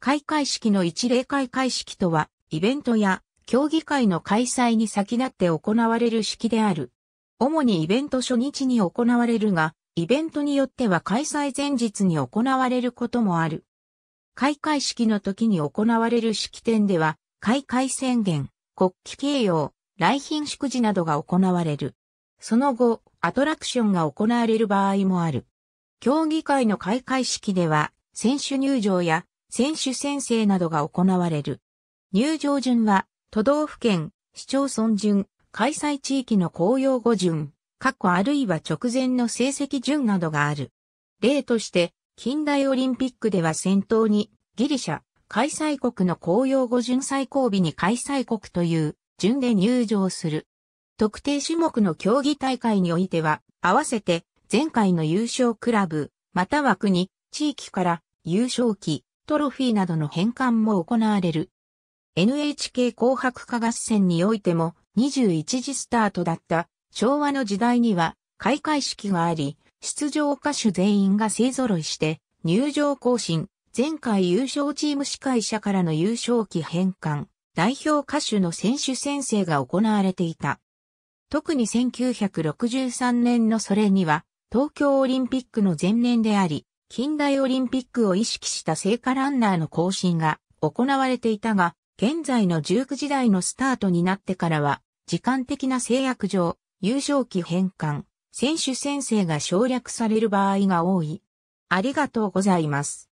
開会式の一例開会式とは、イベントや競技会の開催に先立って行われる式である。主にイベント初日に行われるが、イベントによっては開催前日に行われることもある。開会式の時に行われる式典では、開会宣言、国旗掲揚、来賓祝辞などが行われる。その後、アトラクションが行われる場合もある。競技会の開会式では、選手入場や選手宣誓などが行われる。入場順は、都道府県、市町村順、開催地域の公用語順、過去あるいは直前の成績順などがある。例として、近代オリンピックでは先頭に、ギリシャ、開催国の公用語順最後尾に開催国という順で入場する。特定種目の競技大会においては、合わせて前回の優勝クラブ、または国、地域から優勝期、トロフィーなどの返還も行われる。NHK 紅白歌合戦においても21時スタートだった昭和の時代には開会式があり、出場歌手全員が勢揃いして入場更新、前回優勝チーム司会者からの優勝期返還、代表歌手の選手宣誓が行われていた。特に1963年のそれには東京オリンピックの前年であり、近代オリンピックを意識した聖火ランナーの更新が行われていたが、現在の19時代のスタートになってからは、時間的な制約上、優勝期返還、選手宣誓が省略される場合が多い。ありがとうございます。